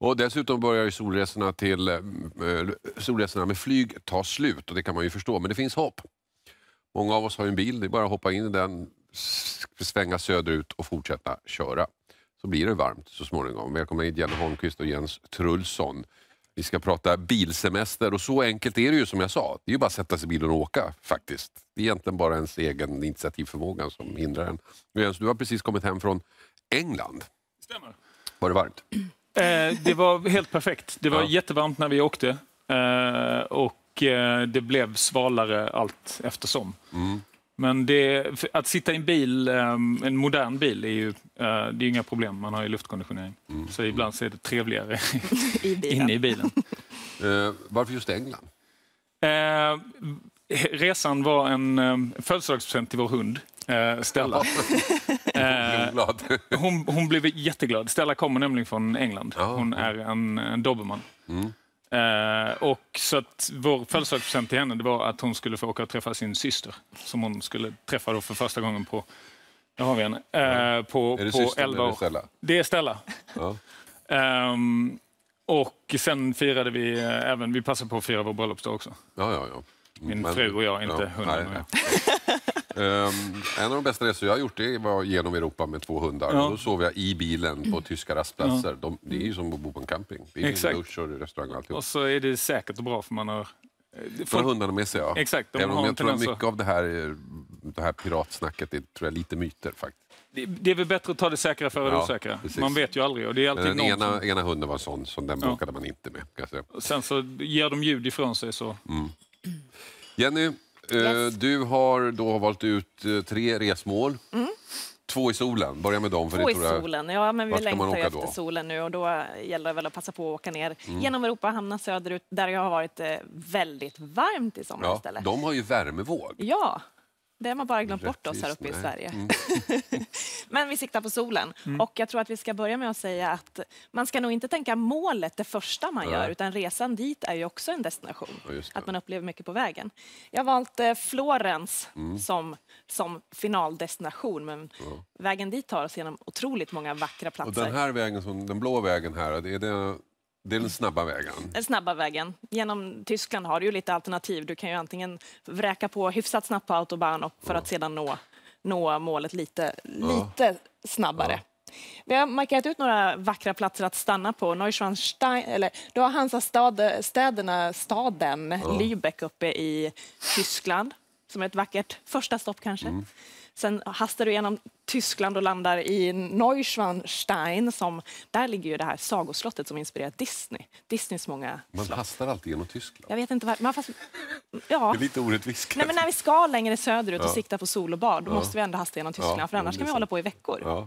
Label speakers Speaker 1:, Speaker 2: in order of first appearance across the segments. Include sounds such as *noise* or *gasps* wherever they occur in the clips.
Speaker 1: Och dessutom börjar ju solresorna, till, eh, eh, solresorna med flyg ta slut och det kan man ju förstå, men det finns hopp. Många av oss har ju en bil, det är bara att hoppa in i den, svänga söderut och fortsätta köra. Så blir det varmt så småningom. Välkomna hit Jenny Holmqvist och Jens Trulsson. Vi ska prata bilsemester och så enkelt är det ju som jag sa. Det är ju bara att sätta sig i bilen och åka faktiskt. Det är egentligen bara ens egen initiativförmåga som hindrar en. Jens, du har precis kommit hem från England. Stämmer. Var det varmt?
Speaker 2: Eh, det var helt perfekt. Det var ja. jättevarmt när vi åkte eh, och eh, det blev svalare allt eftersom. Mm. Men det, att sitta i en bil, eh, en modern bil, är ju, eh, det är inga problem. Man har ju luftkonditionering. Mm. Så ibland så är det trevligare *laughs* I *laughs* inne i bilen. *laughs* varför just England? resan var en eh, födelsedagspresent till vår hund, Stella eh, hon, hon blev jätteglad. Stella kommer nämligen från England. Hon är en, en dobermann. Mm. Eh, och så att vår födelsedagspresent till henne det var att hon skulle få åka och träffa sin syster som hon skulle träffa då för första gången på... Där har vi henne. Eh, på, är det på 11 år. Stella? Det är Stella. Ja. Eh, och sen firade vi eh, även... Vi passade på att fira vår bröllopsdag också. Ja, ja, ja.
Speaker 1: Min Men, fru och jag, inte ja, hunden. Nej, nej. Ehm, en av de bästa resor jag har gjort det var genom Europa med två hundar. Ja. Då sov jag i bilen på tyska rastplatser. Ja. De, det är ju som att bo på en camping. Det är Exakt. dusch och restaurang och Och
Speaker 2: så är det säkert och bra för man har eh, Folk... För hundarna med sig, ja. Exakt, Även om jag tror att mycket
Speaker 1: av det här, eh, det här piratsnacket är tror jag, lite myter. faktiskt.
Speaker 2: Det, det är väl bättre att ta det säkra före ja, det osäkra. Precis. Man vet ju aldrig. Och det är den ena, som... ena
Speaker 1: hunden var sån, så den bråkade ja. man inte med.
Speaker 2: Sen så ger de ljud ifrån sig. så... Mm.
Speaker 1: Jenny, Eh, yes. Du har då valt ut eh, tre resmål. Mm. Två i solen, börja med dem. För Två det, i jag... solen,
Speaker 3: ja men vi längtar efter då? solen nu och då gäller det väl att passa på att åka ner mm. genom Europa och hamna söderut där det har varit eh, väldigt varmt i sommar ja, istället. De
Speaker 1: har ju värmevåg.
Speaker 3: Ja, det har man bara glömt bort oss här uppe i Sverige. Mm. *laughs* *laughs* Men vi siktar på solen. Mm. Och jag tror att vi ska börja med att säga att man ska nog inte tänka målet det första man ja. gör, utan resan dit är ju också en destination. Ja, att man upplever mycket på vägen. Jag har valt eh, Florens mm. som, som finaldestination, men vägen dit tar oss genom otroligt många vackra platser. Och den
Speaker 1: här vägen, som, den blå vägen här, är det det är den snabba vägen? Den
Speaker 3: snabba vägen. Genom Tyskland har du ju lite alternativ. Du kan ju antingen vräka på hyfsat snabbt på autobahn för att sedan nå, nå målet lite, lite snabbare. Vi har markerat ut några vackra platser att stanna på. Neuschwanstein, eller du har Hansastäderna, staden Lübeck uppe i Tyskland, som är ett vackert första stopp kanske. Mm. Sen hastar du genom Tyskland och landar i Neuschwanstein. Som, där ligger ju det här sagoslottet som inspirerat Disney. Disneys många Man
Speaker 1: slott. hastar alltid genom Tyskland.
Speaker 3: Jag vet inte var, fast, ja. Det är lite
Speaker 1: orättvist. Nej,
Speaker 3: men när vi ska längre söderut och ja. siktar på sol och bad då ja. måste vi ändå hasta genom Tyskland, ja, för annars kan vi hålla på i veckor.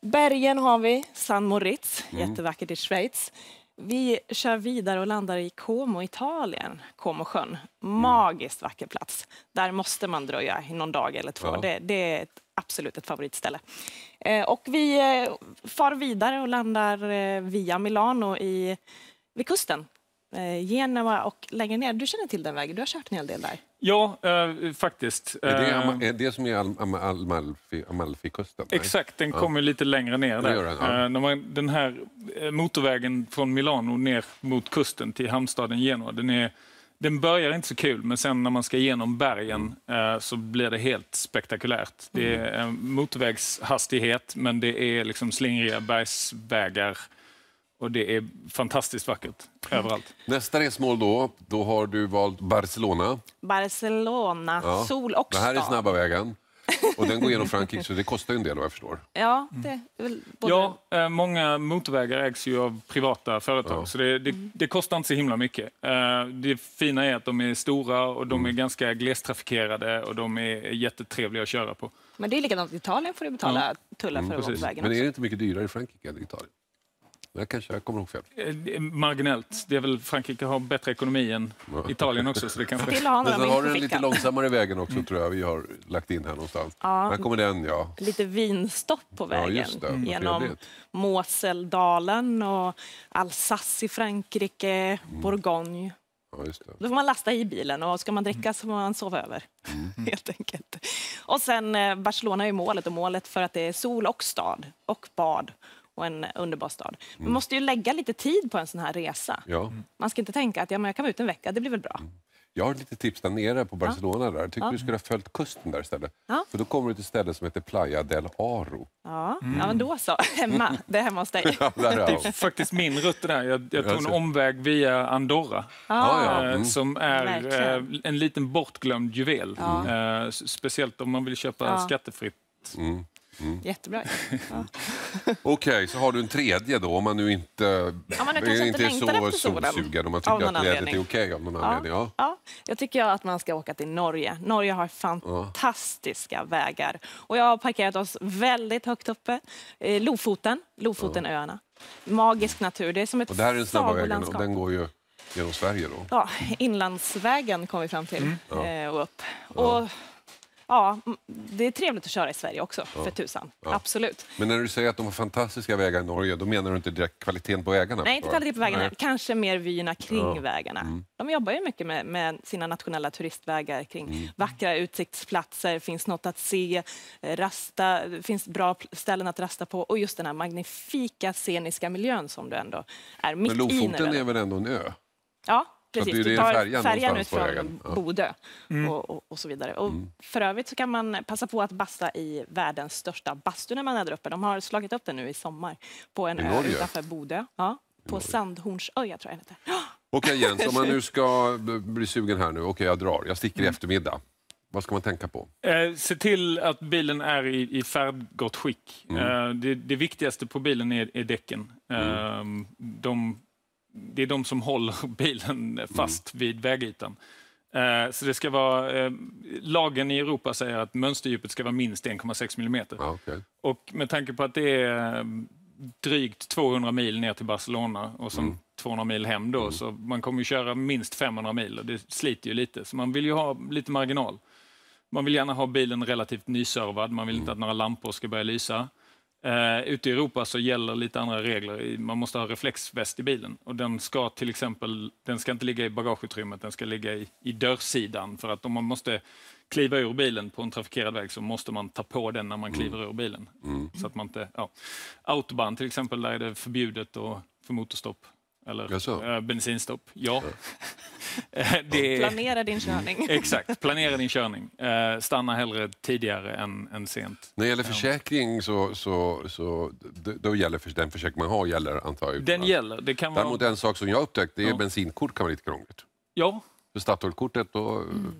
Speaker 3: Bergen har vi, San Moritz, mm. jättevackert i Schweiz. Vi kör vidare och landar i Como, Italien. Comosjön. Mm. Magiskt vacker plats. Där måste man dröja i någon dag eller två. Ja. Det, det, är ett, absolut ett favoritställe. Eh, och vi eh, far vidare och landar eh, via Milano i, vid kusten Eh, Genua och längre ner. Du känner till den vägen, du har kört en hel del där.
Speaker 1: Ja, eh, faktiskt. Är det, eh, är det som är Al Amalfi, Amalfikusten? Exakt, den ja. kommer
Speaker 2: lite längre ner där. Den, ja. Eh, den här motorvägen från Milano ner mot kusten till hamnstaden Genua, den, är, den börjar inte så kul, men sen när man ska genom bergen mm. så blir det helt spektakulärt. Det mm. är motorvägshastighet, men det är liksom slingriga bergsvägar och det är fantastiskt vackert överallt.
Speaker 1: Nästa resmål då, då har du valt Barcelona.
Speaker 3: Barcelona, ja. sol och stad. Det här är
Speaker 1: snabba vägen. *laughs* Och den går genom Frankrike, så det kostar en del vad jag förstår.
Speaker 3: Ja, det både...
Speaker 1: ja eh, många motorvägar ägs ju
Speaker 2: av privata företag, ja. så det, det, det, kostar inte så himla mycket. Eh, det fina är att de är stora och de är mm. ganska glestrafikerade och de är jättetrevliga att köra på.
Speaker 3: Men det är likadant i Italien, får du betala ja. tullar för motorvägen. Mm, Men är det inte
Speaker 1: mycket dyrare i Frankrike än i Italien? Jag kanske jag kommer ihåg fel.
Speaker 2: Eh, marginellt. Det är väl Frankrike har bättre ekonomi än Italien också. Så det kanske...
Speaker 3: Men sen har en lite långsammare
Speaker 1: vägen också mm. tror jag vi har lagt in här någonstans. Ja, här kommer den
Speaker 3: ja. Lite vinstopp på vägen ja, det, genom Moseldalen och Alsace i Frankrike, mm. Bourgogne. Ja, Då får man lasta i bilen och ska man dricka så får man sova över. Mm. Helt enkelt. Och sen eh, Barcelona är målet och målet för att det är sol och stad och bad och en underbar stad. Man mm. måste ju lägga lite tid på en sån här resa. Ja. Man ska inte tänka att ja, men jag kan vara ute en vecka, det blir väl bra. Mm.
Speaker 1: Jag har lite tips där nere på Barcelona. Ja. Där. Jag tycker ja. du skulle ha följt kusten där istället. Ja. För då kommer du till stället som heter Playa del Aro.
Speaker 3: Ja, mm. ja men då så. *laughs* Hemma. Det är hemma hos dig. *laughs*
Speaker 1: ja, det är faktiskt
Speaker 2: min rutt där. Jag, jag tog en omväg via Andorra. Ah. Mm. Eh, som är Verkligen. Eh, en liten bortglömd juvel. Mm. Speciellt om man vill köpa
Speaker 1: skattefritt Mm. Mm. Jättebra. *laughs* Ja. Okej, okay, så har du en tredje då, om man nu inte, ja, man inte, inte är så solsugen, om man tycker att vädret är okej av någon anledning. Ja.
Speaker 3: ja. jag tycker att man ska åka till Norge. Norge har fantastiska vägar. Och jag har parkerat oss väldigt högt uppe, eh, Lofoten, Lofotenöarna. Magisk natur, det är som ett Och det här är den snabba vägen, och
Speaker 1: den går ju... Genom Sverige då?
Speaker 3: Ja, inlandsvägen kom vi fram till mm. Eh, och upp. Och ja, det är trevligt att köra i Sverige också, ja. för tusan. Ja. Absolut.
Speaker 1: Men när du säger att de har fantastiska vägar i Norge, då menar du inte direkt kvaliteten på vägarna? Nej, inte kvaliteten på vägarna, Nej. kanske
Speaker 3: mer vyerna kring ja. vägarna. Mm. De jobbar ju mycket med, med, sina nationella turistvägar kring mm. vackra utsiktsplatser, finns något att se, eh, rasta, finns bra ställen att rasta på och just den här magnifika sceniska miljön som du ändå är mitt i. Men Lofoten är
Speaker 1: väl ändå en ö?
Speaker 3: Ja, Precis, du tar färjan, färjan ut från Bodö mm. och, och, och, så vidare. Och mm. För övrigt så kan man passa på att basta i världens största bastu när man är där uppe. De har slagit upp den nu i sommar på en ö utanför Bodö. Ja, på Sandhornsöja tror jag den
Speaker 1: *gasps* Okej Jens, om man nu ska bli sugen här nu, okej jag drar, jag sticker i mm. eftermiddag. Vad ska man tänka på?
Speaker 2: Eh, se till att bilen är i, i färdgott skick. Mm. Eh, det, det, viktigaste på bilen är, är däcken. Eh, de det är de som håller *laughs* bilen fast mm. vid vägytan. Eh, så det ska vara, eh, lagen i Europa säger att mönsterdjupet ska vara minst 1,6 mm. Ah, okay. Och med tanke på att det är eh, drygt 200 mil ner till Barcelona och sen mm. 200 mil hem då, mm. så man kommer ju köra minst 500 mil och det sliter ju lite. Så man vill ju ha lite marginal. Man vill gärna ha bilen relativt nyservad, man vill mm. inte att några lampor ska börja lysa. Eh, ute i Europa så gäller lite andra regler. Man måste ha reflexväst i bilen. Och den ska till exempel den ska inte ligga i bagageutrymmet, den ska ligga i, i dörrsidan. För att om man måste kliva ur bilen på en trafikerad väg så måste man ta på den när man mm. kliver ur bilen. Mm. Så att man inte, ja. Autobahn till exempel, där är det förbjudet och för motorstopp eller alltså. bensinstopp. Ja. *laughs* Eh, det... Planera din körning. *laughs* Exakt, planera din körning. Eh, stanna hellre tidigare än, än sent.
Speaker 1: När det gäller försäkring så, så, så då gäller för, den försäkring man har gäller antar jag. Den
Speaker 2: gäller. Det kan vara... Däremot en sak
Speaker 1: som jag upptäckt, är ja. bensinkort kan vara lite krångligt. Ja. För Statoilkortet då mm.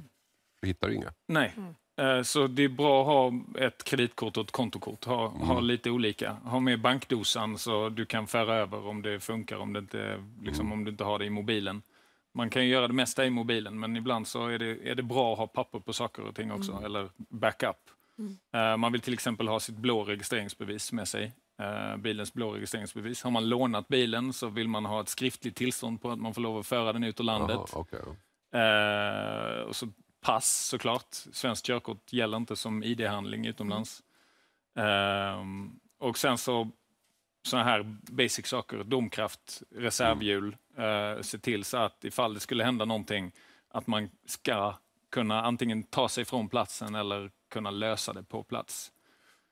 Speaker 1: hittar du inga.
Speaker 2: Nej. Mm. Eh, så det är bra att ha ett kreditkort och ett kontokort. Ha, mm. ha lite olika. Ha med bankdosan så du kan föra över om det funkar, om, det inte, liksom, mm. om du inte har det i mobilen. Man kan ju göra det mesta i mobilen, men ibland så är det, är det bra att ha papper på saker och ting också, mm. eller backup. Mm. Eh, man vill till exempel ha sitt blå registreringsbevis med sig, eh, bilens blå registreringsbevis. Har man lånat bilen så vill man ha ett skriftligt tillstånd på att man får lov att föra den ut ur landet. Aha, okay. Uh, och så pass såklart. Svenskt körkort gäller inte som ID-handling mm. utomlands. Mm. Eh, och sen så sådana här basic saker, domkraft, reservhjul, mm. eh, se till så att ifall det skulle hända någonting, att man ska kunna antingen ta sig från platsen eller kunna lösa det på plats.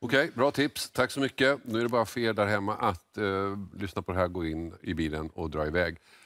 Speaker 1: Okej, okay, bra tips. Tack så mycket. Nu är det bara för er där hemma att eh, lyssna på det här, gå in i bilen och dra iväg.